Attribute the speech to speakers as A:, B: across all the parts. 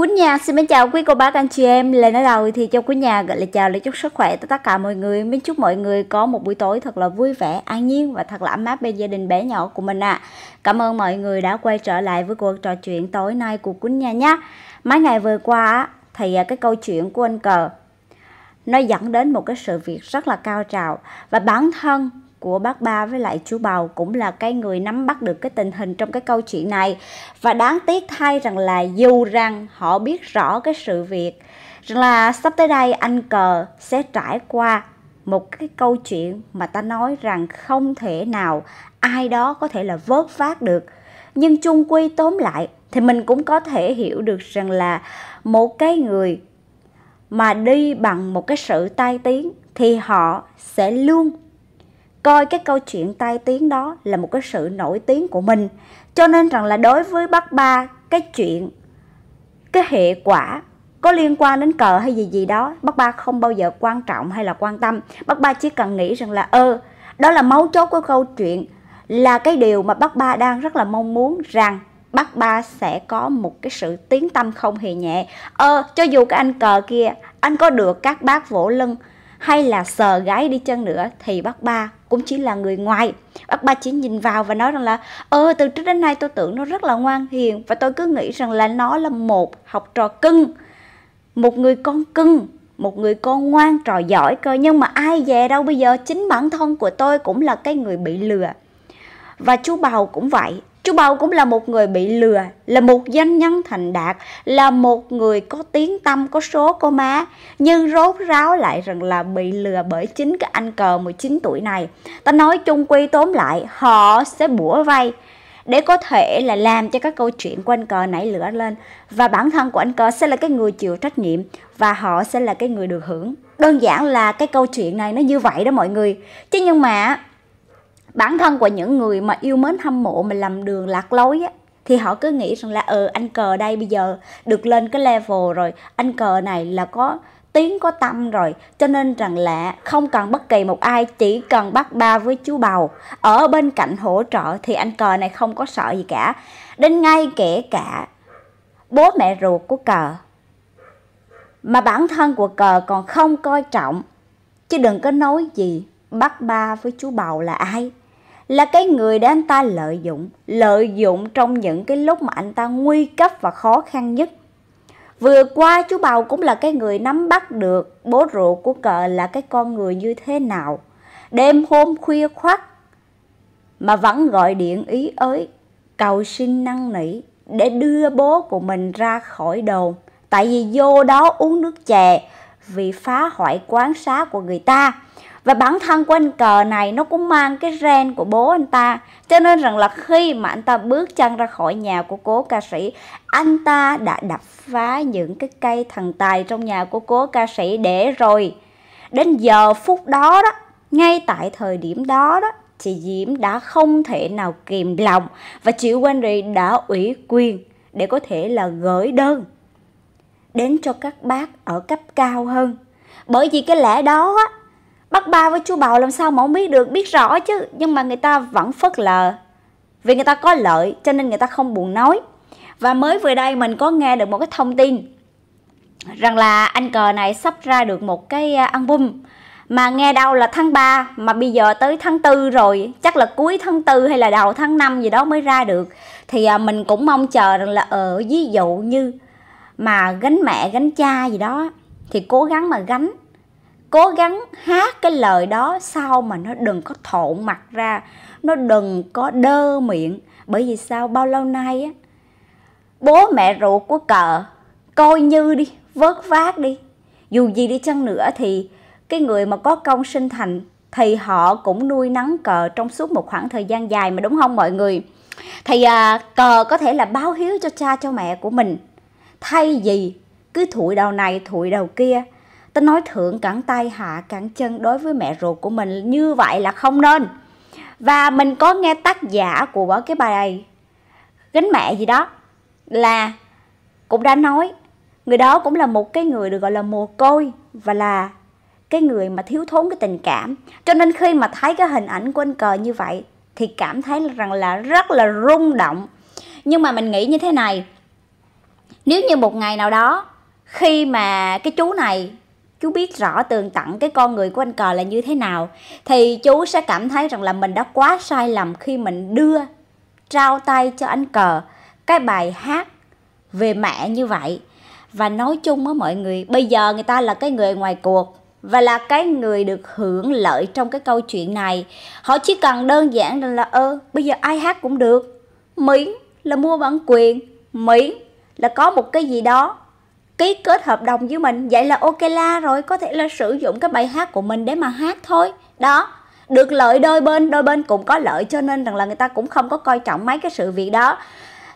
A: Quý Nhà xin mến chào quý cô bác anh chị em Lời nói đầu thì cho quý Nhà gọi là chào lời chúc sức khỏe tới tất cả mọi người Mình chúc mọi người có một buổi tối thật là vui vẻ, an nhiên và thật là ấm áp bên gia đình bé nhỏ của mình ạ à. Cảm ơn mọi người đã quay trở lại với cuộc trò chuyện tối nay của quý Nhà nhé Mấy ngày vừa qua thì à, cái câu chuyện của anh Cờ Nó dẫn đến một cái sự việc rất là cao trào Và bản thân của bác ba với lại chú bầu cũng là cái người nắm bắt được cái tình hình trong cái câu chuyện này và đáng tiếc thay rằng là dù rằng họ biết rõ cái sự việc rằng là sắp tới đây anh cờ sẽ trải qua một cái câu chuyện mà ta nói rằng không thể nào ai đó có thể là vớt phát được nhưng chung quy tóm lại thì mình cũng có thể hiểu được rằng là một cái người mà đi bằng một cái sự tai tiếng thì họ sẽ luôn coi cái câu chuyện tai tiếng đó là một cái sự nổi tiếng của mình cho nên rằng là đối với bác ba cái chuyện cái hệ quả có liên quan đến cờ hay gì gì đó bác ba không bao giờ quan trọng hay là quan tâm bác ba chỉ cần nghĩ rằng là ơ ừ, đó là mấu chốt của câu chuyện là cái điều mà bác ba đang rất là mong muốn rằng bác ba sẽ có một cái sự tiến tâm không hề nhẹ ờ cho dù cái anh cờ kia anh có được các bác vỗ lưng hay là sờ gái đi chân nữa thì bác ba cũng chỉ là người ngoài bác ba chỉ nhìn vào và nói rằng là ờ từ trước đến nay tôi tưởng nó rất là ngoan hiền và tôi cứ nghĩ rằng là nó là một học trò cưng một người con cưng một người con ngoan trò giỏi cơ nhưng mà ai về đâu bây giờ chính bản thân của tôi cũng là cái người bị lừa và chú bầu cũng vậy Chú Bảo cũng là một người bị lừa, là một danh nhân thành đạt, là một người có tiếng tâm, có số, có má. Nhưng rốt ráo lại rằng là bị lừa bởi chính cái anh cờ 19 tuổi này. Ta nói chung quy tóm lại, họ sẽ bủa vay để có thể là làm cho các câu chuyện của anh cờ nảy lửa lên và bản thân của anh cờ sẽ là cái người chịu trách nhiệm và họ sẽ là cái người được hưởng đơn giản là cái câu chuyện này nó như vậy đó mọi người chứ nhưng mà bản thân của những người mà yêu mến hâm mộ mà làm đường lạc lối á thì họ cứ nghĩ rằng là ừ anh cờ đây bây giờ được lên cái level rồi anh cờ này là có tiếng có tâm rồi cho nên rằng là không cần bất kỳ một ai chỉ cần bắt ba với chú bầu ở bên cạnh hỗ trợ thì anh cờ này không có sợ gì cả đến ngay kể cả bố mẹ ruột của cờ mà bản thân của cờ còn không coi trọng chứ đừng có nói gì bắt ba với chú bầu là ai là cái người để anh ta lợi dụng, lợi dụng trong những cái lúc mà anh ta nguy cấp và khó khăn nhất. Vừa qua chú Bào cũng là cái người nắm bắt được bố ruột của cờ là cái con người như thế nào. Đêm hôm khuya khoắt mà vẫn gọi điện ý ới, cầu xin năn nỉ để đưa bố của mình ra khỏi đồn. Tại vì vô đó uống nước chè vì phá hoại quán xá của người ta và bản thân của anh cờ này nó cũng mang cái gen của bố anh ta cho nên rằng là khi mà anh ta bước chân ra khỏi nhà của cố ca sĩ anh ta đã đập phá những cái cây thần tài trong nhà của cố ca sĩ để rồi đến giờ phút đó đó ngay tại thời điểm đó đó chị Diễm đã không thể nào kìm lòng và chị Wendy đã ủy quyền để có thể là gửi đơn đến cho các bác ở cấp cao hơn. Bởi vì cái lẽ đó á Bác ba với chú bầu làm sao mà không biết được, biết rõ chứ. Nhưng mà người ta vẫn phớt lờ. Vì người ta có lợi cho nên người ta không buồn nói. Và mới vừa đây mình có nghe được một cái thông tin rằng là anh cờ này sắp ra được một cái à, album mà nghe đâu là tháng 3 mà bây giờ tới tháng 4 rồi, chắc là cuối tháng 4 hay là đầu tháng 5 gì đó mới ra được. Thì à, mình cũng mong chờ rằng là ở ví dụ như mà gánh mẹ gánh cha gì đó thì cố gắng mà gánh cố gắng hát cái lời đó sao mà nó đừng có thộn mặt ra nó đừng có đơ miệng bởi vì sao bao lâu nay á bố mẹ ruột của cờ coi như đi vớt vát đi dù gì đi chăng nữa thì cái người mà có công sinh thành thì họ cũng nuôi nắng cờ trong suốt một khoảng thời gian dài mà đúng không mọi người thì à, cờ có thể là báo hiếu cho cha cho mẹ của mình thay vì cứ thụi đầu này thụi đầu kia ta nói thượng cẳng tay hạ cẳng chân đối với mẹ ruột của mình như vậy là không nên và mình có nghe tác giả của cái bài gánh mẹ gì đó là cũng đã nói người đó cũng là một cái người được gọi là mồ côi và là cái người mà thiếu thốn cái tình cảm cho nên khi mà thấy cái hình ảnh của anh cờ như vậy thì cảm thấy rằng là rất là rung động nhưng mà mình nghĩ như thế này nếu như một ngày nào đó khi mà cái chú này chú biết rõ tường tận cái con người của anh cờ là như thế nào thì chú sẽ cảm thấy rằng là mình đã quá sai lầm khi mình đưa trao tay cho anh cờ cái bài hát về mẹ như vậy và nói chung với mọi người bây giờ người ta là cái người ngoài cuộc và là cái người được hưởng lợi trong cái câu chuyện này họ chỉ cần đơn giản là ơ ờ, ừ, bây giờ ai hát cũng được miễn là mua bản quyền miễn là có một cái gì đó ký kết hợp đồng với mình vậy là ok la rồi có thể là sử dụng cái bài hát của mình để mà hát thôi đó được lợi đôi bên đôi bên cũng có lợi cho nên rằng là người ta cũng không có coi trọng mấy cái sự việc đó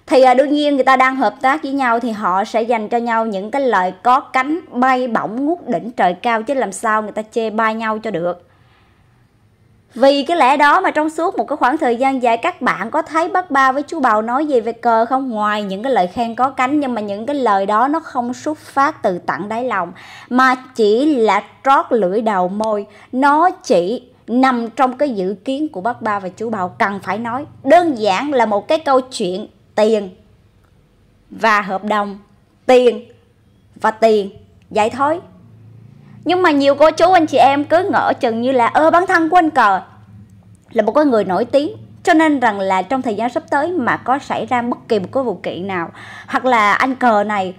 A: thì à, đương nhiên người ta đang hợp tác với nhau thì họ sẽ dành cho nhau những cái lời có cánh bay bổng ngút đỉnh trời cao chứ làm sao người ta chê bai nhau cho được vì cái lẽ đó mà trong suốt một cái khoảng thời gian dài các bạn có thấy bác ba với chú bầu nói gì về cờ không? Ngoài những cái lời khen có cánh nhưng mà những cái lời đó nó không xuất phát từ tận đáy lòng mà chỉ là trót lưỡi đầu môi. Nó chỉ nằm trong cái dự kiến của bác ba và chú bầu cần phải nói. Đơn giản là một cái câu chuyện tiền và hợp đồng, tiền và tiền, vậy thôi nhưng mà nhiều cô chú anh chị em cứ ngỡ chừng như là ơ bản thân của anh cờ là một cái người nổi tiếng cho nên rằng là trong thời gian sắp tới mà có xảy ra bất kỳ một cái vụ kiện nào hoặc là anh cờ này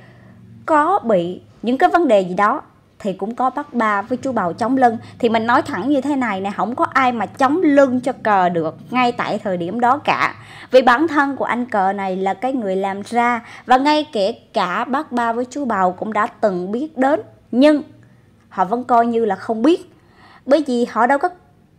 A: có bị những cái vấn đề gì đó thì cũng có bắt ba với chú bầu chống lưng thì mình nói thẳng như thế này này không có ai mà chống lưng cho cờ được ngay tại thời điểm đó cả vì bản thân của anh cờ này là cái người làm ra và ngay kể cả bác ba với chú bầu cũng đã từng biết đến nhưng họ vẫn coi như là không biết bởi vì họ đâu có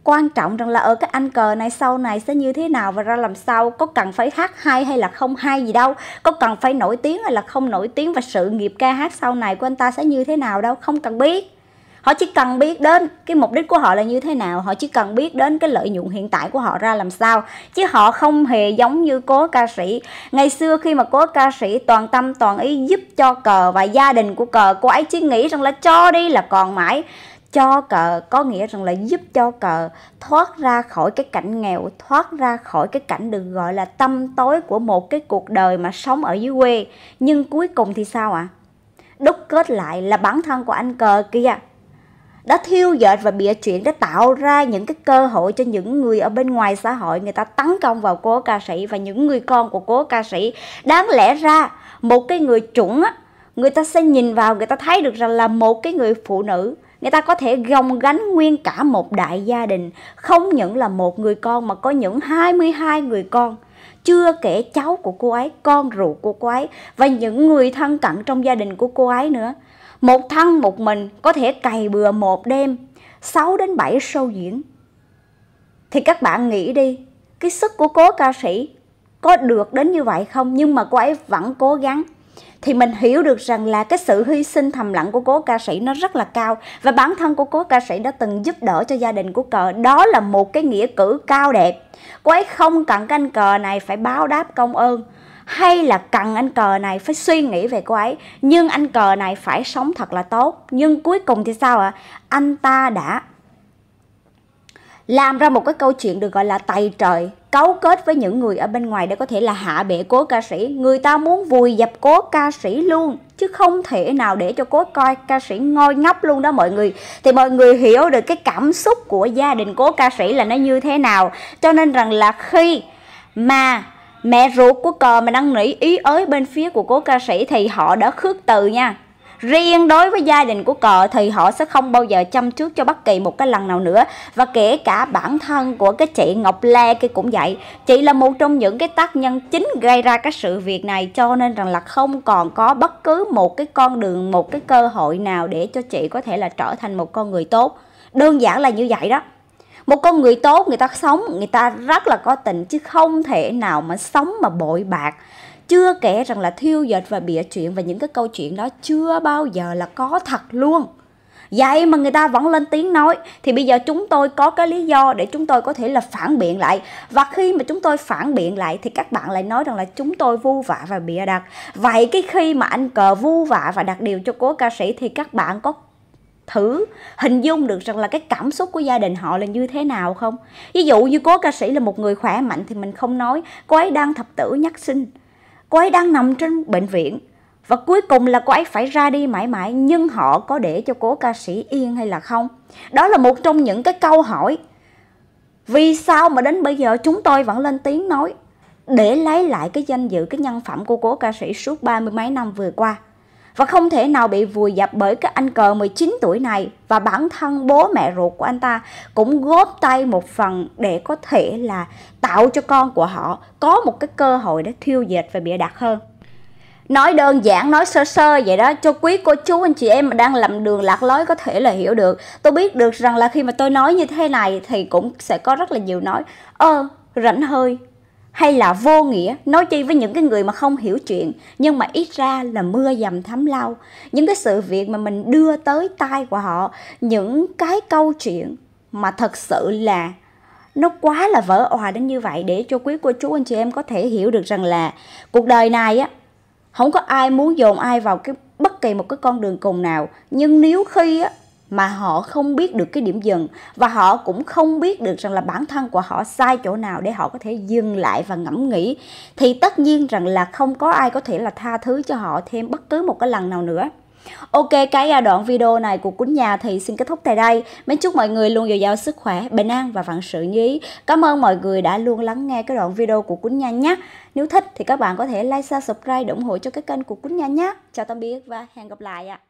A: quan trọng rằng là ở cái anh cờ này sau này sẽ như thế nào và ra làm sao có cần phải hát hay hay là không hay gì đâu có cần phải nổi tiếng hay là không nổi tiếng và sự nghiệp ca hát sau này của anh ta sẽ như thế nào đâu không cần biết họ chỉ cần biết đến cái mục đích của họ là như thế nào họ chỉ cần biết đến cái lợi nhuận hiện tại của họ ra làm sao chứ họ không hề giống như cố ca sĩ ngày xưa khi mà cố ca sĩ toàn tâm toàn ý giúp cho cờ và gia đình của cờ cô ấy chỉ nghĩ rằng là cho đi là còn mãi cho cờ có nghĩa rằng là giúp cho cờ thoát ra khỏi cái cảnh nghèo thoát ra khỏi cái cảnh được gọi là tâm tối của một cái cuộc đời mà sống ở dưới quê nhưng cuối cùng thì sao ạ à? đúc kết lại là bản thân của anh cờ kia đã thiêu dệt và bịa chuyện để tạo ra những cái cơ hội cho những người ở bên ngoài xã hội người ta tấn công vào cố ca sĩ và những người con của cố ca sĩ đáng lẽ ra một cái người chuẩn á người ta sẽ nhìn vào người ta thấy được rằng là một cái người phụ nữ người ta có thể gồng gánh nguyên cả một đại gia đình không những là một người con mà có những 22 người con chưa kể cháu của cô ấy con ruột của cô ấy và những người thân cận trong gia đình của cô ấy nữa một thân một mình có thể cày bừa một đêm, 6 đến 7 show diễn. Thì các bạn nghĩ đi, cái sức của cố ca sĩ có được đến như vậy không? Nhưng mà cô ấy vẫn cố gắng. Thì mình hiểu được rằng là cái sự hy sinh thầm lặng của cố ca sĩ nó rất là cao Và bản thân của cố ca sĩ đã từng giúp đỡ cho gia đình của cờ Đó là một cái nghĩa cử cao đẹp Cô ấy không cần cái anh cờ này phải báo đáp công ơn hay là cần anh cờ này phải suy nghĩ về cô ấy nhưng anh cờ này phải sống thật là tốt nhưng cuối cùng thì sao ạ à? anh ta đã làm ra một cái câu chuyện được gọi là tày trời cấu kết với những người ở bên ngoài để có thể là hạ bệ cố ca sĩ người ta muốn vùi dập cố ca sĩ luôn chứ không thể nào để cho cố coi ca sĩ ngôi ngóc luôn đó mọi người thì mọi người hiểu được cái cảm xúc của gia đình cố ca sĩ là nó như thế nào cho nên rằng là khi mà mẹ ruột của cờ mà năn nỉ ý ới bên phía của cố ca sĩ thì họ đã khước từ nha riêng đối với gia đình của cờ thì họ sẽ không bao giờ chăm trước cho bất kỳ một cái lần nào nữa và kể cả bản thân của cái chị ngọc lê kia cũng vậy chị là một trong những cái tác nhân chính gây ra cái sự việc này cho nên rằng là không còn có bất cứ một cái con đường một cái cơ hội nào để cho chị có thể là trở thành một con người tốt đơn giản là như vậy đó một con người tốt người ta sống người ta rất là có tình chứ không thể nào mà sống mà bội bạc chưa kể rằng là thiêu dệt và bịa chuyện và những cái câu chuyện đó chưa bao giờ là có thật luôn vậy mà người ta vẫn lên tiếng nói thì bây giờ chúng tôi có cái lý do để chúng tôi có thể là phản biện lại và khi mà chúng tôi phản biện lại thì các bạn lại nói rằng là chúng tôi vu vạ và bịa đặt vậy cái khi mà anh cờ vu vạ và đặt điều cho cố ca sĩ thì các bạn có thử hình dung được rằng là cái cảm xúc của gia đình họ là như thế nào không ví dụ như cố ca sĩ là một người khỏe mạnh thì mình không nói cô ấy đang thập tử nhắc sinh cô ấy đang nằm trên bệnh viện và cuối cùng là cô ấy phải ra đi mãi mãi nhưng họ có để cho cố ca sĩ yên hay là không đó là một trong những cái câu hỏi vì sao mà đến bây giờ chúng tôi vẫn lên tiếng nói để lấy lại cái danh dự cái nhân phẩm của cố ca sĩ suốt ba mươi mấy năm vừa qua và không thể nào bị vùi dập bởi cái anh cờ 19 tuổi này và bản thân bố mẹ ruột của anh ta cũng góp tay một phần để có thể là tạo cho con của họ có một cái cơ hội để thiêu dệt và bịa đặt hơn. Nói đơn giản, nói sơ sơ vậy đó cho quý cô chú anh chị em mà đang lầm đường lạc lối có thể là hiểu được. Tôi biết được rằng là khi mà tôi nói như thế này thì cũng sẽ có rất là nhiều nói ơ rảnh hơi hay là vô nghĩa nói chi với những cái người mà không hiểu chuyện nhưng mà ít ra là mưa dầm thấm lâu những cái sự việc mà mình đưa tới tai của họ những cái câu chuyện mà thật sự là nó quá là vỡ òa đến như vậy để cho quý cô chú anh chị em có thể hiểu được rằng là cuộc đời này á không có ai muốn dồn ai vào cái bất kỳ một cái con đường cùng nào nhưng nếu khi á mà họ không biết được cái điểm dừng và họ cũng không biết được rằng là bản thân của họ sai chỗ nào để họ có thể dừng lại và ngẫm nghĩ thì tất nhiên rằng là không có ai có thể là tha thứ cho họ thêm bất cứ một cái lần nào nữa Ok, cái à, đoạn video này của Quýnh Nhà thì xin kết thúc tại đây. Mến chúc mọi người luôn dồi dào sức khỏe, bình an và vạn sự như ý. Cảm ơn mọi người đã luôn lắng nghe cái đoạn video của Quýnh Nhà nhé. Nếu thích thì các bạn có thể like, share, subscribe để ủng hộ cho cái kênh của Quýnh Nhà nhé. Chào tạm biệt và hẹn gặp lại ạ. À.